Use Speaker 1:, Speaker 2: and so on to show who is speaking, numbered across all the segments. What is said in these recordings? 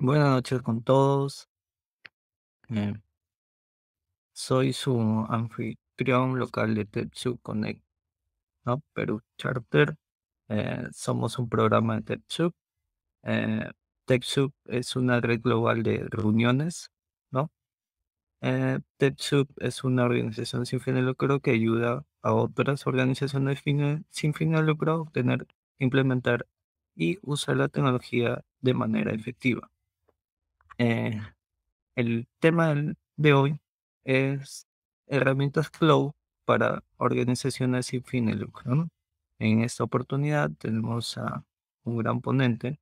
Speaker 1: Buenas noches con todos. Eh, soy su anfitrión local de TEPSUB Connect, ¿no? Perú Charter. Eh, somos un programa de TechSoup. Eh, TechSoup es una red global de reuniones, ¿no? Eh, TechSoup es una organización sin fin de lucro que ayuda a otras organizaciones sin fin de lucro a obtener, implementar y usar la tecnología de manera efectiva. Eh, el tema de hoy es herramientas cloud para organizaciones sin fin de lucro. En esta oportunidad tenemos a un gran ponente,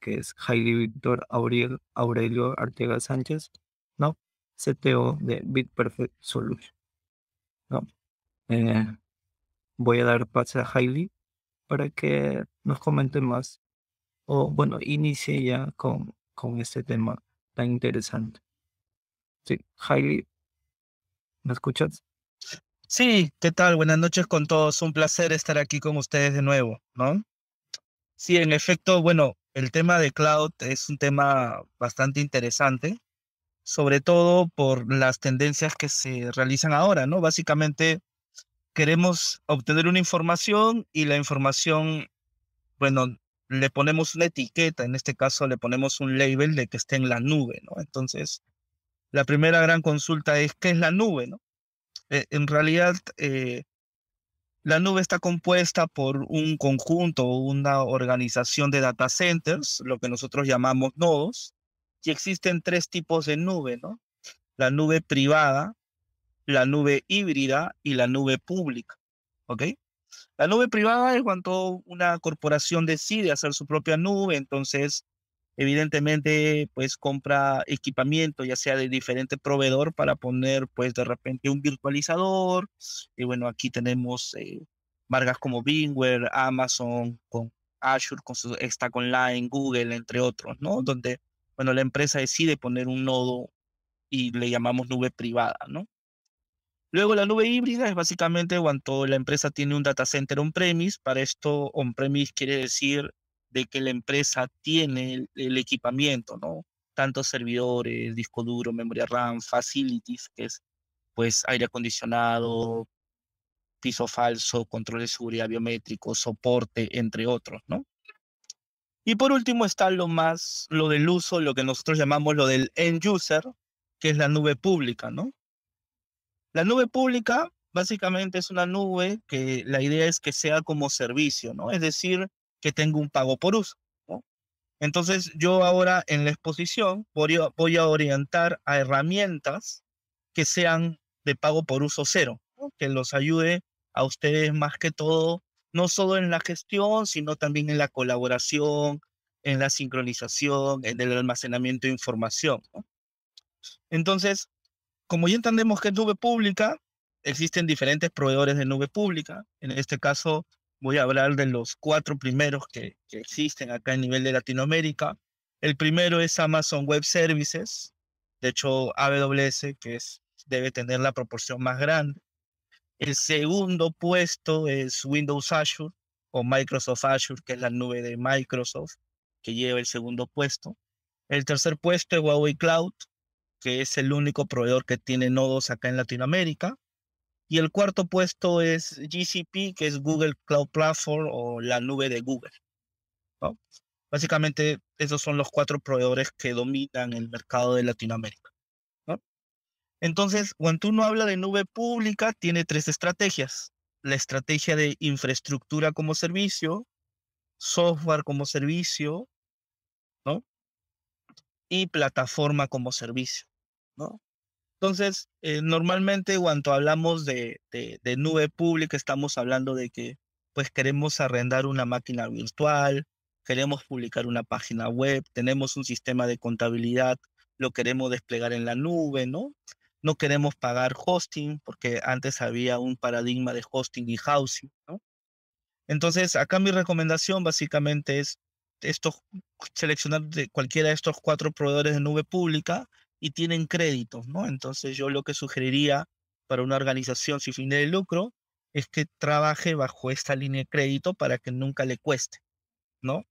Speaker 1: que es Hailey Víctor Aurelio, Arteaga Sánchez, ¿no? CTO de BitPerfect Solution. Eh, voy a dar paso a Hailey para que nos comente más, o bueno, inicie ya con, con este tema interesante. Sí, Hailey, ¿me escuchas? Sí, ¿qué tal? Buenas noches con todos. Un placer estar
Speaker 2: aquí con ustedes de nuevo, ¿no? Sí, en efecto, bueno, el tema de cloud es un tema bastante interesante, sobre todo por las tendencias que se realizan ahora, ¿no? Básicamente queremos obtener una información y la información, bueno, le ponemos una etiqueta, en este caso le ponemos un label de que esté en la nube, ¿no? Entonces, la primera gran consulta es, ¿qué es la nube, no? Eh, en realidad, eh, la nube está compuesta por un conjunto, una organización de data centers, lo que nosotros llamamos nodos, y existen tres tipos de nube, ¿no? La nube privada, la nube híbrida y la nube pública, ¿ok? La nube privada es cuando una corporación decide hacer su propia nube, entonces evidentemente pues compra equipamiento ya sea de diferente proveedor para poner pues de repente un virtualizador y bueno aquí tenemos eh, marcas como Bingware, Amazon, con Azure, con su Stack Online, Google, entre otros, ¿no? Donde bueno la empresa decide poner un nodo y le llamamos nube privada, ¿no? Luego la nube híbrida es básicamente cuando la empresa tiene un data center on-premise. Para esto, on-premise quiere decir de que la empresa tiene el, equipamiento, ¿no? Tantos servidores, disco duro, memoria RAM, facilities, que es pues aire acondicionado, piso falso, control de seguridad biométrico, soporte, entre otros, ¿no? Y por último está lo más, lo del uso, lo que nosotros llamamos lo del end user, que es la nube pública, ¿no? La nube pública básicamente es una nube que la idea es que sea como servicio, ¿no? Es decir, que tenga un pago por uso. Entonces yo ahora en la exposición voy a, orientar a herramientas que sean de pago por uso cero, que los ayude a ustedes más que todo, no solo en la gestión, sino también en la colaboración, en la sincronización, en el almacenamiento de información. ¿no? Entonces, como ya entendemos que es nube pública, existen diferentes proveedores de nube pública. En este caso, voy a hablar de los cuatro primeros que, existen acá a nivel de Latinoamérica. El primero es Amazon Web Services. De hecho, AWS, que es, debe tener la proporción más grande. El segundo puesto es Windows Azure o Microsoft Azure, que es la nube de Microsoft, que lleva el segundo puesto. El tercer puesto es Huawei Cloud, que es el único proveedor que tiene nodos acá en Latinoamérica. Y el cuarto puesto es GCP, que es Google Cloud Platform o la nube de Google. Básicamente, esos son los cuatro proveedores que dominan el mercado de Latinoamérica. Entonces, cuando uno habla de nube pública, tiene tres estrategias. La estrategia de infraestructura como servicio, software como servicio, ¿no? Y plataforma como servicio. ¿no? Entonces, eh, normalmente cuando hablamos de, nube pública, estamos hablando de que pues queremos arrendar una máquina virtual, queremos publicar una página web, tenemos un sistema de contabilidad, lo queremos desplegar en la nube, ¿no? No queremos pagar hosting, porque antes había un paradigma de hosting y housing, Entonces, acá mi recomendación básicamente es esto seleccionar de cualquiera de estos cuatro proveedores de nube pública y tienen créditos, ¿no? Entonces yo lo que sugeriría para una organización sin fin de lucro es que trabaje bajo esta línea de crédito para que nunca le cueste, ¿no?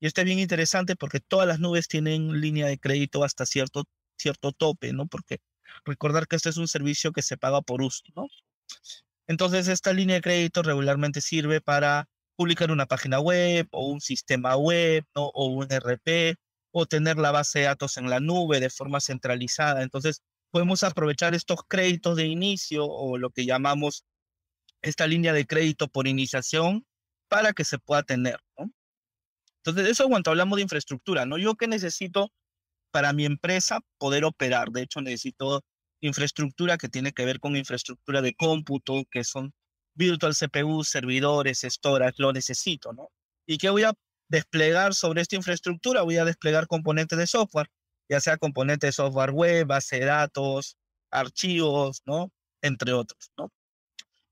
Speaker 2: Y esto es bien interesante porque todas las nubes tienen línea de crédito hasta cierto, cierto tope, ¿no? Porque recordar que este es un servicio que se paga por uso, ¿no? Entonces, esta línea de crédito regularmente sirve para publicar una página web o un sistema web, ¿no? O un RP, o tener la base de datos en la nube de forma centralizada. Entonces, podemos aprovechar estos créditos de inicio o lo que llamamos esta línea de crédito por iniciación para que se pueda tener. ¿no? Entonces, eso cuando hablamos de infraestructura, ¿no? Yo que necesito para mi empresa poder operar. De hecho, necesito infraestructura que tiene que ver con infraestructura de cómputo, que son virtual CPU, servidores, storage, lo necesito, ¿no? ¿Y qué voy a desplegar sobre esta infraestructura, voy a desplegar componentes de software, ya sea componentes de software web, base de datos, archivos, ¿no? Entre otros, ¿no?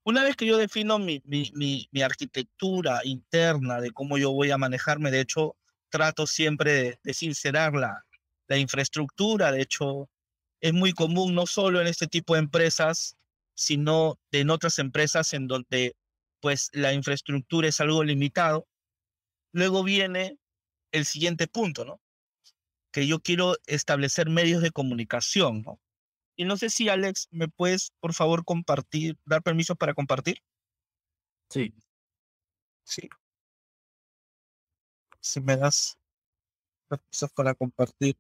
Speaker 2: Una vez que yo defino mi, mi, arquitectura interna de cómo yo voy a manejarme, de hecho, trato siempre de, sincerar la, la infraestructura, de hecho, es muy común no solo en este tipo de empresas, sino en otras empresas en donde pues la infraestructura es algo limitado Luego viene el siguiente punto, ¿no? Que yo quiero establecer medios de comunicación, ¿no? Y no sé si Alex, ¿me puedes por favor compartir, dar permiso para compartir? Sí. Sí. Si me das permiso para
Speaker 1: compartir.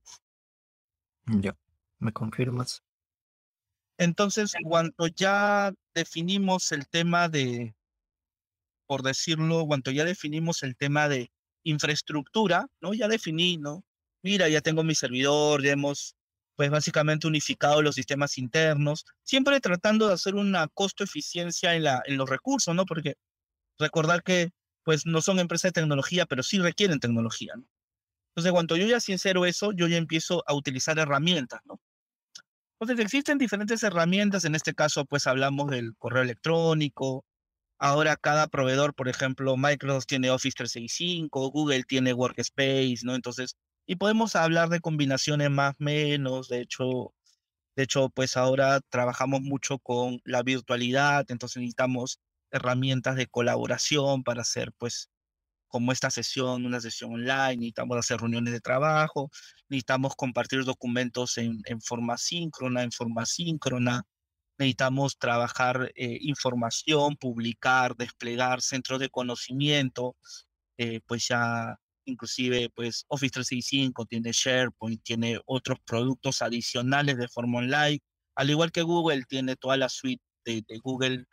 Speaker 1: Ya, me confirmas.
Speaker 2: Entonces, cuando ya definimos el tema de, por decirlo, cuando ya definimos el tema de infraestructura, ¿no? Ya definí, Mira, ya tengo mi servidor, ya hemos, pues básicamente unificado los sistemas internos, siempre tratando de hacer una costo-eficiencia en, en los recursos, ¿no? Porque recordar que, pues, no son empresas de tecnología, pero sí requieren tecnología, ¿no? Entonces, cuando yo ya sincero eso, yo ya empiezo a utilizar herramientas, ¿no? Entonces, existen diferentes herramientas, en este caso, pues hablamos del correo electrónico, Ahora cada proveedor, por ejemplo, Microsoft tiene Office 365, Google tiene Workspace, ¿no? Entonces, y podemos hablar de combinaciones más menos, de hecho, de hecho, pues ahora trabajamos mucho con la virtualidad, entonces necesitamos herramientas de colaboración para hacer, pues, como esta sesión, una sesión online, necesitamos hacer reuniones de trabajo, necesitamos compartir documentos en, en forma síncrona, en forma síncrona, necesitamos trabajar eh, información, publicar, desplegar centros de conocimiento, eh, pues ya inclusive pues Office 365 tiene SharePoint, tiene otros productos adicionales de forma online, al igual que Google tiene toda la suite de, Google,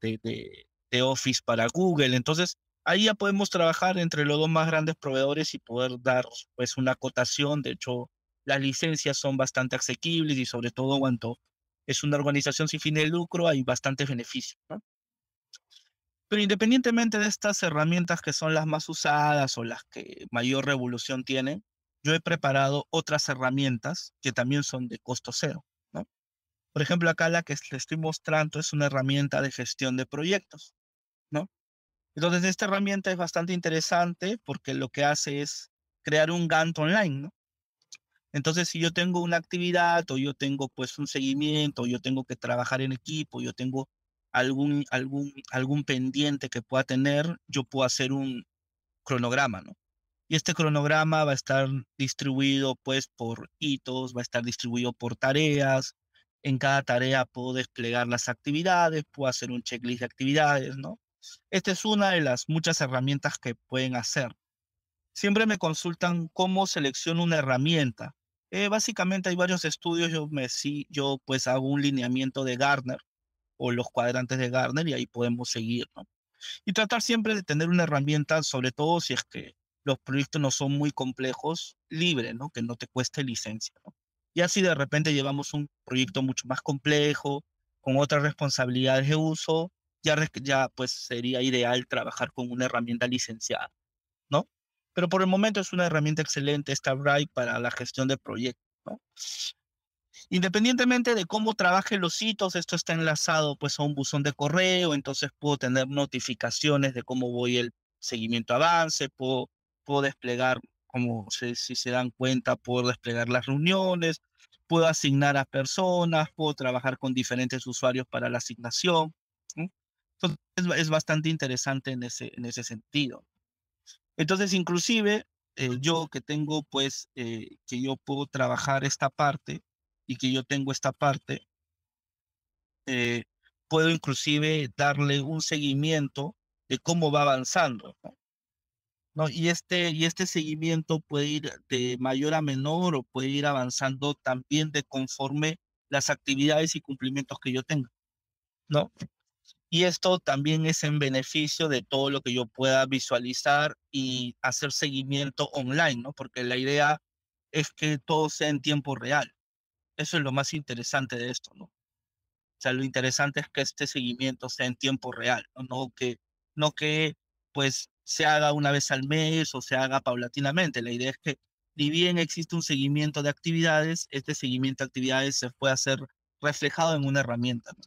Speaker 2: de, Office para Google, entonces ahí ya podemos trabajar entre los dos más grandes proveedores y poder dar pues una cotación, de hecho las licencias son bastante asequibles y sobre todo cuando es una organización sin fin de lucro, hay bastantes beneficios. ¿no? Pero independientemente de estas herramientas que son las más usadas o las que mayor revolución tienen, yo he preparado otras herramientas que también son de costo cero. ¿no? Por ejemplo, acá la que les estoy mostrando es una herramienta de gestión de proyectos. ¿no? Entonces, esta herramienta es bastante interesante porque lo que hace es crear un Gantt online. ¿no? Entonces, si yo tengo una actividad o yo tengo pues un seguimiento, yo tengo que trabajar en equipo, yo tengo algún, algún, algún pendiente que pueda tener, yo puedo hacer un cronograma, ¿no? Y este cronograma va a estar distribuido pues por hitos, va a estar distribuido por tareas. En cada tarea puedo desplegar las actividades, puedo hacer un checklist de actividades, ¿no? Esta es una de las muchas herramientas que pueden hacer. Siempre me consultan cómo selecciono una herramienta. Eh, básicamente hay varios estudios, yo, me, sí, yo pues hago un lineamiento de Gartner o los cuadrantes de Gartner y ahí podemos seguir, Y tratar siempre de tener una herramienta, sobre todo si es que los proyectos no son muy complejos, libre, ¿no? Que no te cueste licencia, Y así de repente llevamos un proyecto mucho más complejo, con otras responsabilidades de uso, ya, ya pues sería ideal trabajar con una herramienta licenciada, ¿no? Pero por el momento es una herramienta excelente esta Bright para la gestión de proyectos. ¿no? Independientemente de cómo trabaje los hitos, esto está enlazado pues a un buzón de correo, entonces puedo tener notificaciones de cómo voy el seguimiento avance, puedo, desplegar, como si se dan cuenta, puedo desplegar las reuniones, puedo asignar a personas, puedo trabajar con diferentes usuarios para la asignación. Entonces es, es, bastante interesante en ese, en ese sentido. Entonces, inclusive eh, yo que tengo, pues, eh, que yo puedo trabajar esta parte y que yo tengo esta parte, eh, puedo inclusive darle un seguimiento de cómo va avanzando. ¿no? ¿No? Y, este, y este seguimiento puede ir de mayor a menor o puede ir avanzando también de conforme las actividades y cumplimientos que yo tenga. ¿no? Y esto también es en beneficio de todo lo que yo pueda visualizar y hacer seguimiento online, ¿no? Porque la idea es que todo sea en tiempo real. Eso es lo más interesante de esto, ¿no? O sea, lo interesante es que este seguimiento sea en tiempo real, no, no que no que pues se haga una vez al mes o se haga paulatinamente. La idea es que si bien existe un seguimiento de actividades, este seguimiento de actividades se puede hacer reflejado en una herramienta. ¿no?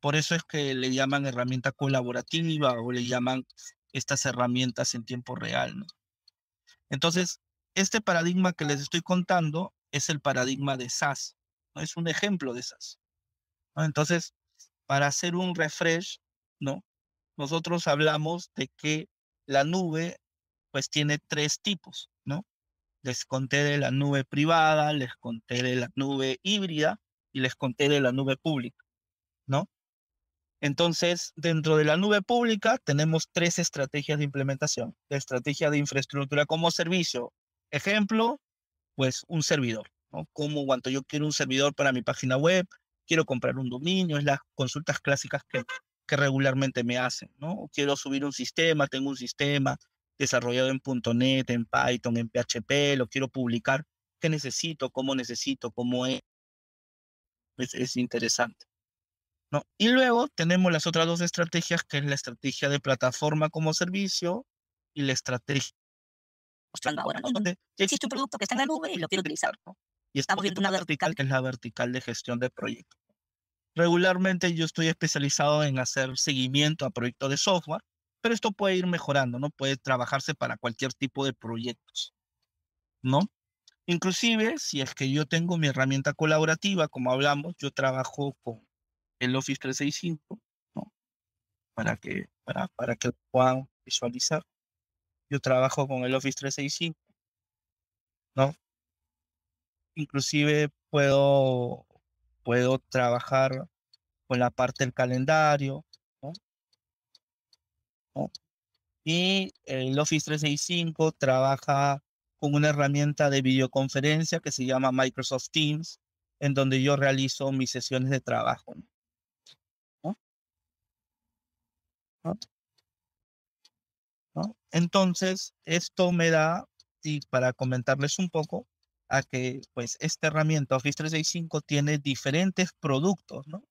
Speaker 2: Por eso es que le llaman herramienta colaborativa o le llaman estas herramientas en tiempo real. ¿no? Entonces, este paradigma que les estoy contando es el paradigma de SAS, ¿no? es un ejemplo de SAS. ¿no? Entonces, para hacer un refresh, ¿no? nosotros hablamos de que la nube pues tiene tres tipos, ¿no? Les conté de la nube privada, les conté de la nube híbrida y les conté de la nube pública, ¿no? Entonces, dentro de la nube pública tenemos tres estrategias de implementación. La estrategia de infraestructura como servicio. Ejemplo, pues un servidor. Como cuando yo quiero un servidor para mi página web, quiero comprar un dominio, es las consultas clásicas que, que regularmente me hacen. ¿no? Quiero subir un sistema, tengo un sistema desarrollado en .NET, en Python, en PHP, lo quiero publicar. ¿Qué necesito? ¿Cómo necesito? ¿Cómo Es, es interesante. ¿no? Y luego tenemos las otras dos estrategias, que es la estrategia de plataforma como servicio y la estrategia mostrando ahora, ¿no? Donde existe un producto que está en la nube y lo quiero utilizar, ¿no? Y estamos viendo una vertical que es la vertical de gestión de proyectos. Regularmente yo estoy especializado en hacer seguimiento a proyectos de software, pero esto puede ir mejorando, ¿no? Puede trabajarse para cualquier tipo de proyectos, ¿no? Inclusive, si es que yo tengo mi herramienta colaborativa, como hablamos, yo trabajo con el Office 365, ¿no? Para que, para, para que puedan visualizar. Yo trabajo con el Office 365, ¿no? Inclusive puedo, puedo trabajar con la parte del calendario, ¿no? ¿no? Y el Office 365 trabaja con una herramienta de videoconferencia que se llama Microsoft Teams, en donde yo realizo mis sesiones de trabajo. ¿no? ¿no? Entonces, esto me da, y para comentarles un poco, a que pues esta herramienta Office 365 tiene diferentes productos, ¿no?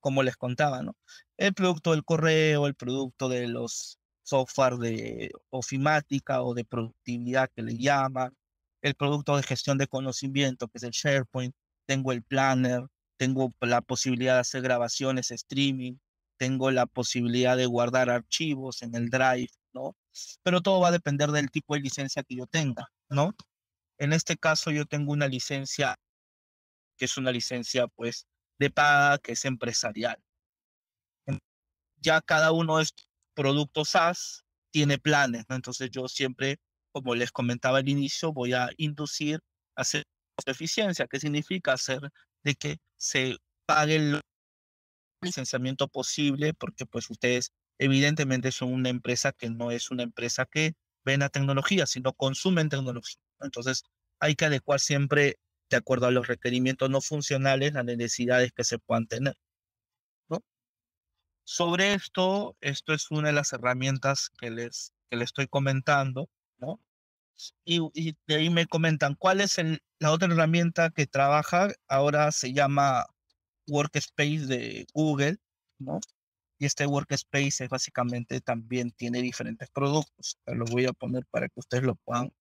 Speaker 2: Como les contaba, ¿no? El producto del correo, el producto de los software de ofimática o de productividad que le llaman, el producto de gestión de conocimiento que es el SharePoint, tengo el planner, tengo la posibilidad de hacer grabaciones, streaming, tengo la posibilidad de guardar archivos en el Drive, ¿no? Pero todo va a depender del tipo de licencia que yo tenga, ¿no? En este caso yo tengo una licencia que es una licencia pues de paga, que es empresarial. Ya cada uno de estos productos SaaS tiene planes, ¿no? Entonces yo siempre, como les comentaba al inicio, voy a inducir a hacer eficiencia, que significa hacer de que se paguen los licenciamiento posible porque pues ustedes evidentemente son una empresa que no es una empresa que ven a tecnología, sino consumen tecnología. Entonces hay que adecuar siempre de acuerdo a los requerimientos no funcionales las necesidades que se puedan tener. ¿no? Sobre esto, esto es una de las herramientas que les, que estoy comentando. ¿no? Y, de ahí me comentan cuál es la otra herramienta que trabaja, ahora se llama workspace de Google, ¿no? Y este workspace es básicamente también tiene diferentes productos. los voy a poner para que ustedes lo puedan,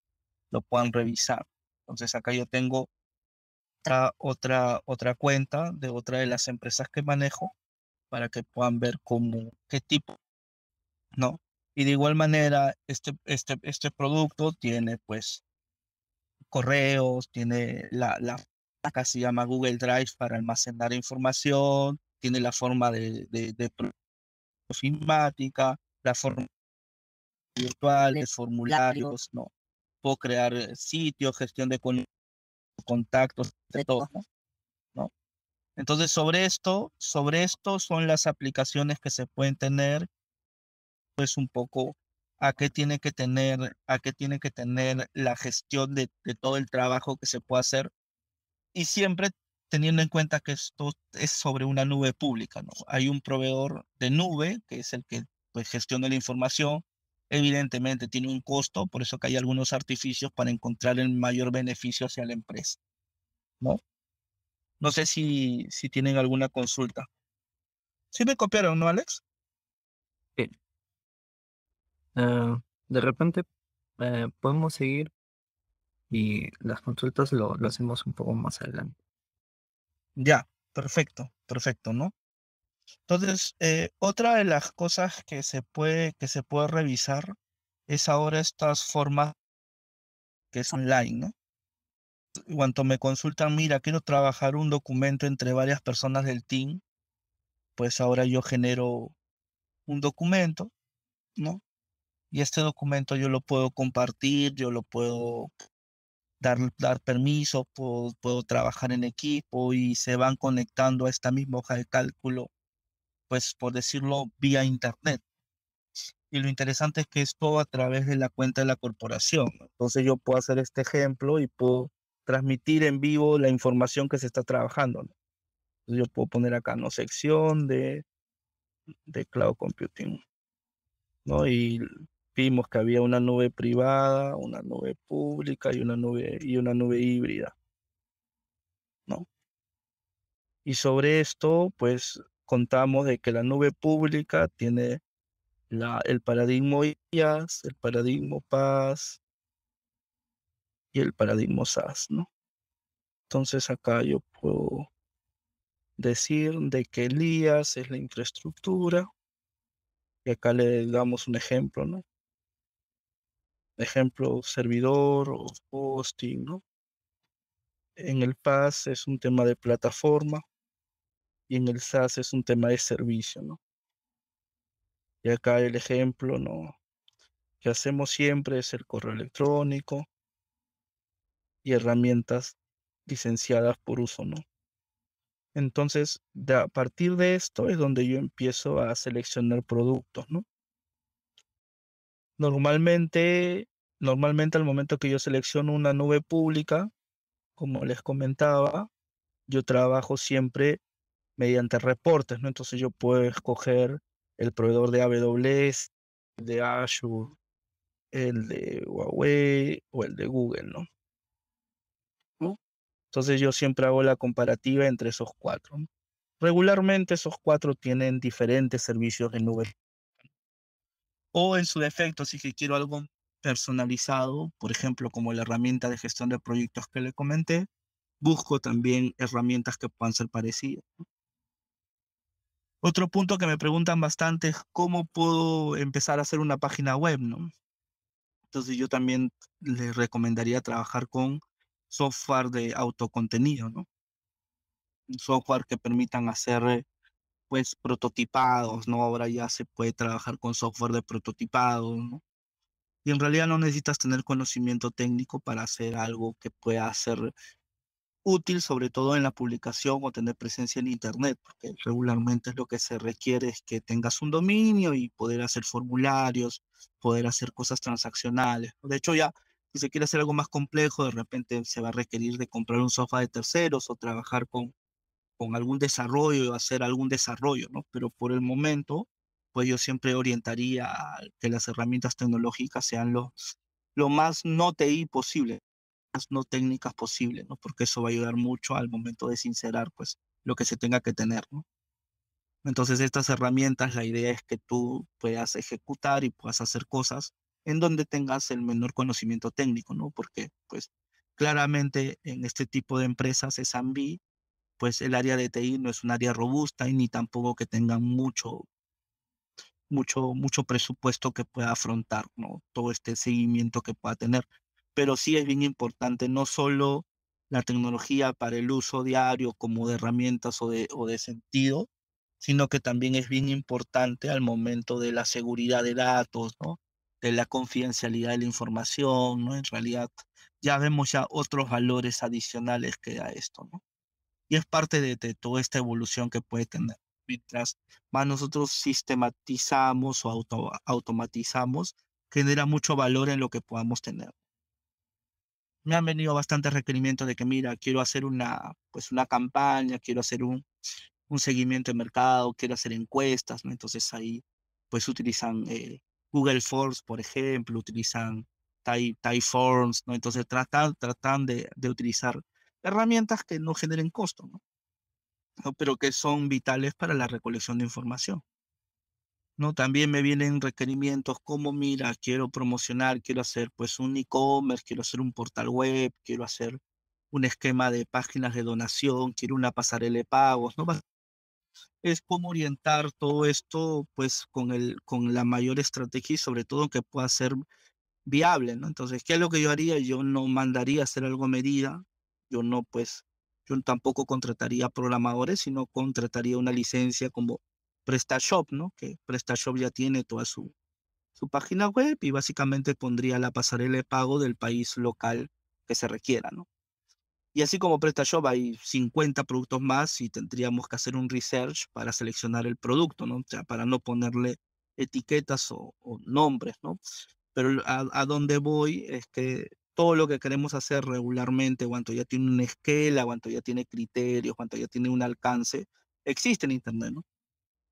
Speaker 2: lo puedan revisar. Entonces acá yo tengo otra, otra, otra cuenta de otra de las empresas que manejo para que puedan ver cómo, qué tipo, ¿no? Y de igual manera, este, este, este producto tiene pues correos, tiene la, la acá se llama Google Drive para almacenar información, tiene la forma de, de, la forma virtual, de formularios, ¿no? Puedo crear eh, sitios, gestión de contactos, entre todo ¿no? Entonces, sobre esto, sobre esto son las aplicaciones que se pueden tener, pues un poco a qué tiene que tener, a qué tiene que tener la gestión de todo el trabajo que se puede hacer y siempre teniendo en cuenta que esto es sobre una nube pública, ¿no? Hay un proveedor de nube que es el que pues, gestiona la información, evidentemente tiene un costo, por eso que hay algunos artificios para encontrar el mayor beneficio hacia la empresa, ¿no? No sé si, si tienen alguna consulta.
Speaker 1: Sí me copiaron, ¿no, Alex? Sí. Ah, de repente, eh, podemos seguir y las consultas lo, hacemos un poco más adelante.
Speaker 2: Ya, perfecto, perfecto, ¿no? Entonces, eh, otra de las cosas que se puede, que se puede revisar es ahora estas formas que es online, ¿no? Cuando me consultan, mira, quiero trabajar un documento entre varias personas del team, pues ahora yo genero un documento, ¿no? Y este documento yo lo puedo compartir, yo lo puedo dar, dar puedo, trabajar en equipo y se van conectando a esta misma hoja de cálculo, pues por decirlo, vía Internet. Y lo interesante es que es todo a través de la cuenta de la corporación. Entonces yo puedo hacer este ejemplo y puedo transmitir en vivo la información que se está trabajando. Entonces yo puedo poner acá, no, sección de, de cloud computing. ¿no? Y vimos que había una nube privada, una nube pública y una nube, y una nube híbrida. ¿no? Y sobre esto, pues contamos de que la nube pública tiene la, el paradigma IAS, el paradigma PAS y el paradigma SAS, ¿no? Entonces acá yo puedo decir de que el IAS es la infraestructura, y acá le damos un ejemplo, ¿no? ejemplo, servidor o hosting, ¿no? En el PaaS es un tema de plataforma y en el SaaS es un tema de servicio, ¿no? Y acá el ejemplo, ¿no? Que hacemos siempre es el correo electrónico y herramientas licenciadas por uso, ¿no? Entonces, a partir de esto es donde yo empiezo a seleccionar productos, ¿no? Normalmente, normalmente al momento que yo selecciono una nube pública, como les comentaba, yo trabajo siempre mediante reportes, ¿no? Entonces yo puedo escoger el proveedor de AWS, de Azure, el de Huawei o el de Google, ¿no? Oh. Entonces yo siempre hago la comparativa entre esos cuatro. Regularmente esos cuatro tienen diferentes servicios de nube. O en su defecto, si que quiero algo personalizado, por ejemplo, como la herramienta de gestión de proyectos que le comenté, busco también herramientas que puedan ser parecidas. Otro punto que me preguntan bastante es cómo puedo empezar a hacer una página web, ¿no? Entonces yo también les recomendaría trabajar con software de autocontenido, ¿no? Software que permitan hacer pues prototipados, ¿no? Ahora ya se puede trabajar con software de prototipado, ¿no? Y en realidad no necesitas tener conocimiento técnico para hacer algo que pueda ser útil, sobre todo en la publicación o tener presencia en Internet, porque regularmente lo que se requiere es que tengas un dominio y poder hacer formularios, poder hacer cosas transaccionales. De hecho, ya si se quiere hacer algo más complejo, de repente se va a requerir de comprar un software de terceros o trabajar con con algún desarrollo, o hacer algún desarrollo, ¿no? Pero por el momento, pues yo siempre orientaría a que las herramientas tecnológicas sean los, lo más no TI posible, las no técnicas posible, ¿no? Porque eso va a ayudar mucho al momento de sincerar, pues, lo que se tenga que tener, ¿no? Entonces, estas herramientas, la idea es que tú puedas ejecutar y puedas hacer cosas en donde tengas el menor conocimiento técnico, ¿no? Porque, pues, claramente en este tipo de empresas es AMBI pues el área de TI no es un área robusta y ni tampoco que tenga mucho, mucho, mucho presupuesto que pueda afrontar, ¿no? Todo este seguimiento que pueda tener. Pero sí es bien importante no solo la tecnología para el uso diario como de herramientas o de, o de sentido, sino que también es bien importante al momento de la seguridad de datos, ¿no? de la confidencialidad de la información, ¿no? En realidad ya vemos ya otros valores adicionales que da esto, ¿no? y es parte de, toda esta evolución que puede tener. Mientras más nosotros sistematizamos o automatizamos, genera mucho valor en lo que podamos tener. Me han venido bastantes requerimientos de que, mira, quiero hacer una, pues una campaña, quiero hacer un, un seguimiento de mercado, quiero hacer encuestas, ¿no? Entonces ahí, pues utilizan eh, Google Forms, por ejemplo, utilizan Typeforms, ¿no? Entonces tratan, tratan de utilizar herramientas que no generen costo, ¿no? pero que son vitales para la recolección de información. ¿no? También me vienen requerimientos como, mira, quiero promocionar, quiero hacer pues un e-commerce, quiero hacer un portal web, quiero hacer un esquema de páginas de donación, quiero una pasarela de pagos, ¿no? Es cómo orientar todo esto pues con, el, con la mayor estrategia y sobre todo que pueda ser viable, ¿no? Entonces, ¿qué es lo que yo haría? Yo no mandaría hacer algo a medida, yo no, pues, yo tampoco contrataría programadores, sino contrataría una licencia como PrestaShop, ¿no? Que PrestaShop ya tiene toda su, su página web y básicamente pondría la pasarela de pago del país local que se requiera, ¿no? Y así como PrestaShop hay 50 productos más y tendríamos que hacer un research para seleccionar el producto, ¿no? O sea, para no ponerle etiquetas o, nombres, ¿no? Pero a, dónde voy es que todo lo que queremos hacer regularmente, cuanto ya tiene una esquela, cuanto ya tiene criterios, cuanto ya tiene un alcance, existe en Internet, ¿no?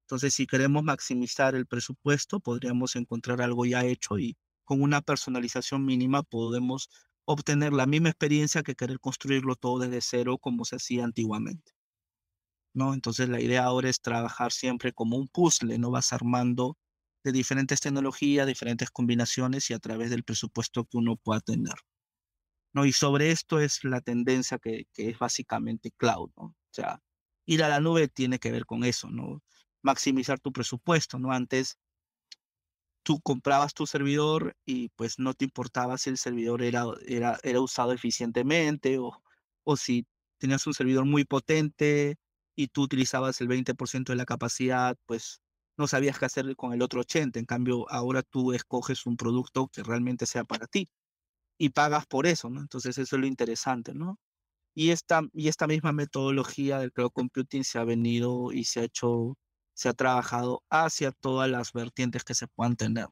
Speaker 2: Entonces, si queremos maximizar el presupuesto, podríamos encontrar algo ya hecho y con una personalización mínima podemos obtener la misma experiencia que querer construirlo todo desde cero como se hacía antiguamente. ¿No? Entonces la idea ahora es trabajar siempre como un puzzle, ¿no? Vas armando de diferentes tecnologías, diferentes combinaciones y a través del presupuesto que uno pueda tener. ¿no? Y sobre esto es la tendencia que, es básicamente cloud, ¿no? O sea, ir a la nube tiene que ver con eso, ¿no? Maximizar tu presupuesto, ¿no? Antes tú comprabas tu servidor y pues no te importaba si el servidor era, era, era usado eficientemente o, o si tenías un servidor muy potente y tú utilizabas el 20% de la capacidad, pues no sabías qué hacer con el otro 80%. En cambio, ahora tú escoges un producto que realmente sea para ti y pagas por eso, ¿no? Entonces eso es lo interesante, ¿no? Y esta, y esta misma metodología del cloud computing se ha venido y se ha hecho, se ha trabajado hacia todas las vertientes que se puedan tener,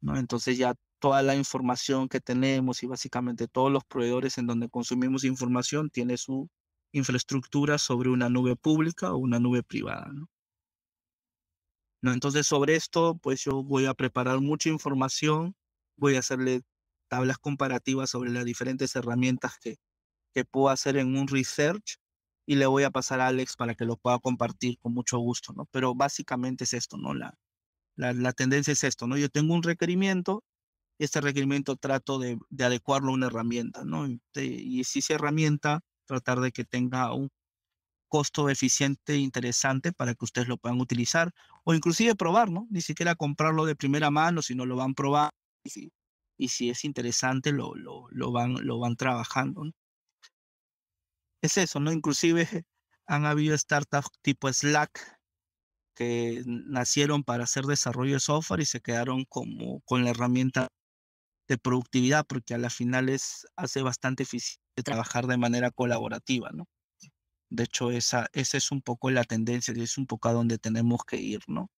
Speaker 2: ¿no? Entonces ya toda la información que tenemos y básicamente todos los proveedores en donde consumimos información tiene su infraestructura sobre una nube pública o una nube privada, ¿no? ¿No? Entonces sobre esto, pues yo voy a preparar mucha información, voy a hacerle tablas comparativas sobre las diferentes herramientas que, que puedo hacer en un research y le voy a pasar a Alex para que lo pueda compartir con mucho gusto, ¿no? Pero básicamente es esto, ¿no? La, la, tendencia es esto, ¿no? Yo tengo un requerimiento, este requerimiento trato de, adecuarlo a una herramienta, ¿no? Y, si esa herramienta, tratar de que tenga un costo eficiente e interesante para que ustedes lo puedan utilizar o inclusive probar, ¿no? Ni siquiera comprarlo de primera mano, si no lo van probar, Y, y si es interesante lo, lo, lo van, lo van trabajando. Es eso, ¿no? Inclusive han habido startups tipo Slack que nacieron para hacer desarrollo de software y se quedaron como con la herramienta de productividad, porque a la final es, hace bastante eficiente trabajar de manera colaborativa, ¿no? De hecho, esa, esa es un poco la tendencia y es un poco a donde tenemos que ir, ¿no?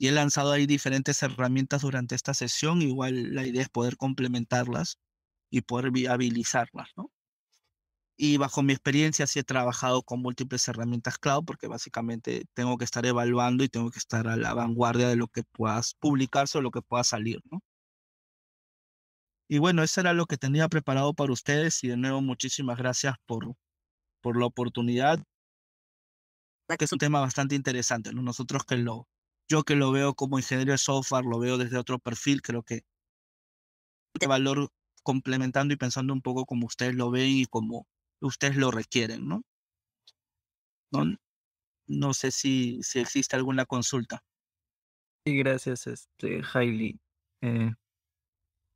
Speaker 2: y he lanzado ahí diferentes herramientas durante esta sesión. Igual la idea es poder complementarlas y poder viabilizarlas, ¿no? Y bajo mi experiencia sí he trabajado con múltiples herramientas cloud porque básicamente tengo que estar evaluando y tengo que estar a la vanguardia de lo que puedas publicarse o lo que pueda salir, ¿no? Y bueno, eso era lo que tenía preparado para ustedes y de nuevo muchísimas gracias por, por la oportunidad, que es un tema bastante interesante, ¿no? Nosotros que lo, yo que lo veo como ingeniero de software, lo veo desde otro perfil, creo que de valor complementando y pensando un poco como ustedes lo ven y como ustedes lo requieren, ¿no? No, no sé si, si existe alguna consulta. Sí, gracias, este,
Speaker 1: Hailey. Eh,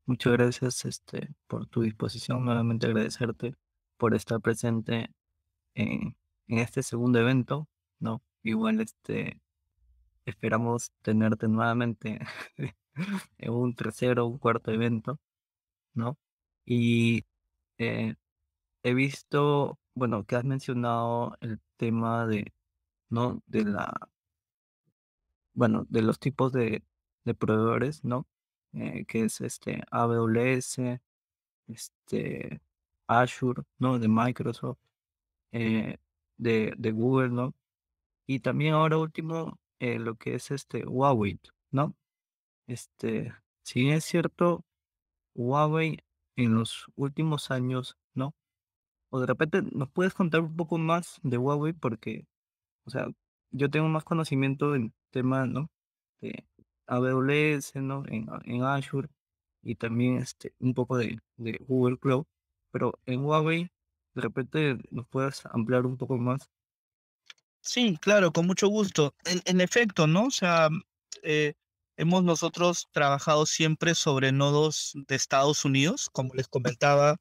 Speaker 1: muchas gracias este, por tu disposición. Nuevamente agradecerte por estar presente en, eh, en este segundo evento, ¿no? Igual este, Esperamos tenerte nuevamente en un tercero un cuarto evento, ¿no? Y eh, he visto, bueno, que has mencionado el tema de, ¿no? De la, bueno, de los tipos de, proveedores, ¿no? Eh, que es este AWS, este Azure, ¿no? De Microsoft, eh, de, de Google, ¿no? Y también ahora último, eh, lo que es este Huawei, ¿no? Este, si es cierto, Huawei en los últimos años, ¿no? O de repente nos puedes contar un poco más de Huawei porque, o sea, yo tengo más conocimiento en tema, ¿no? De AWS, ¿no? En, Azure y también este, un poco de, de Google Cloud, pero en Huawei, de repente nos puedes ampliar un poco más Sí, claro, con mucho
Speaker 2: gusto. En, efecto, ¿no? O sea, eh, hemos nosotros trabajado siempre sobre nodos de Estados Unidos, como les comentaba,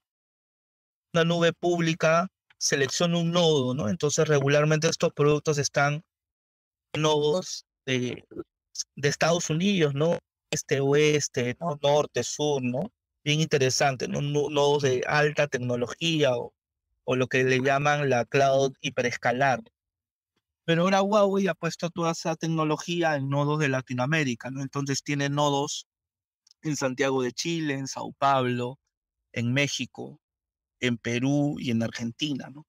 Speaker 2: una nube pública selecciona un nodo, ¿no? Entonces regularmente estos productos están en nodos de, de Estados Unidos, ¿no? Este, oeste, norte, sur, ¿no? Bien interesante, ¿no? Nodos de alta tecnología o, o lo que le llaman la cloud hiperescalar. Pero ahora Huawei ha puesto toda esa tecnología en nodos de Latinoamérica, ¿no? Entonces tiene nodos en Santiago de Chile, en Sao Paulo, en México, en Perú y en Argentina, ¿no?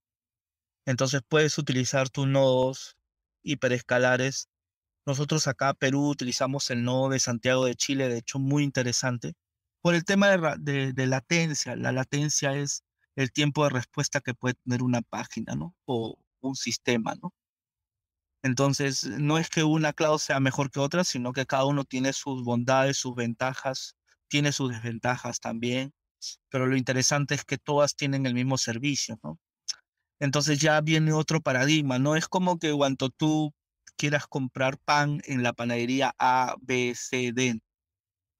Speaker 2: Entonces puedes utilizar tus nodos hiperescalares. Nosotros acá, en Perú, utilizamos el nodo de Santiago de Chile, de hecho, muy interesante, por el tema de, de latencia. La latencia es el tiempo de respuesta que puede tener una página, ¿no? O un sistema, ¿no? Entonces, no es que una clave sea mejor que otra, sino que cada uno tiene sus bondades, sus ventajas, tiene sus desventajas también, pero lo interesante es que todas tienen el mismo servicio, Entonces ya viene otro paradigma, ¿no? Es como que cuando tú quieras comprar pan en la panadería A, B, C, D,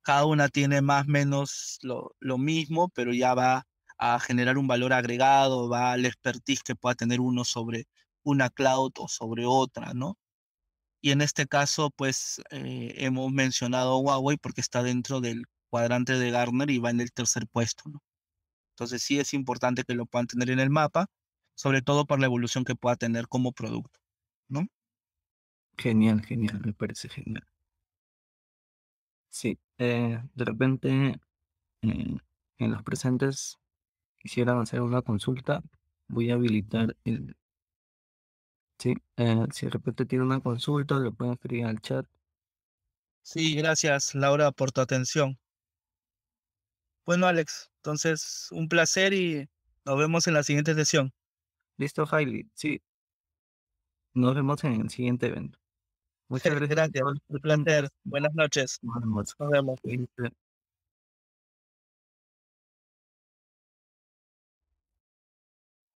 Speaker 2: cada una tiene más o menos lo, lo mismo, pero ya va a generar un valor agregado, va al expertise que pueda tener uno sobre una cloud o sobre otra, ¿no? Y en este caso, pues eh, hemos mencionado Huawei porque está dentro del cuadrante de Garner y va en el tercer puesto, ¿no? Entonces sí es importante que lo puedan tener en el mapa, sobre todo por la evolución que pueda tener como producto,
Speaker 1: ¿no? Genial, genial, me parece genial. Sí, eh, de repente eh, en los presentes quisiera hacer una consulta. Voy a habilitar el ¿sí? Eh, si de repente tiene una consulta, lo pueden escribir al chat.
Speaker 2: Sí, gracias Laura por tu atención. Bueno, Alex, entonces un placer y nos vemos en la siguiente sesión. Listo, Hailey. Sí.
Speaker 1: Nos vemos en el siguiente evento. Muchas gracias. gracias. Buenas noches. Buenas noches. Nos vemos.